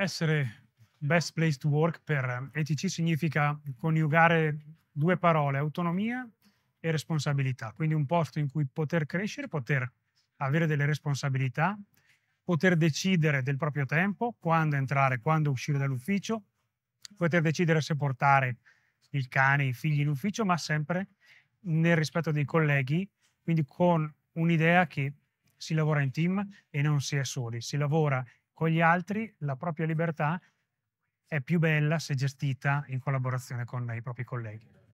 essere best place to work per ETC eh, significa coniugare due parole, autonomia e responsabilità, quindi un posto in cui poter crescere, poter avere delle responsabilità, poter decidere del proprio tempo, quando entrare, quando uscire dall'ufficio, poter decidere se portare il cane, i figli in ufficio, ma sempre nel rispetto dei colleghi, quindi con un'idea che si lavora in team e non si è soli, si lavora con gli altri la propria libertà è più bella se gestita in collaborazione con i propri colleghi.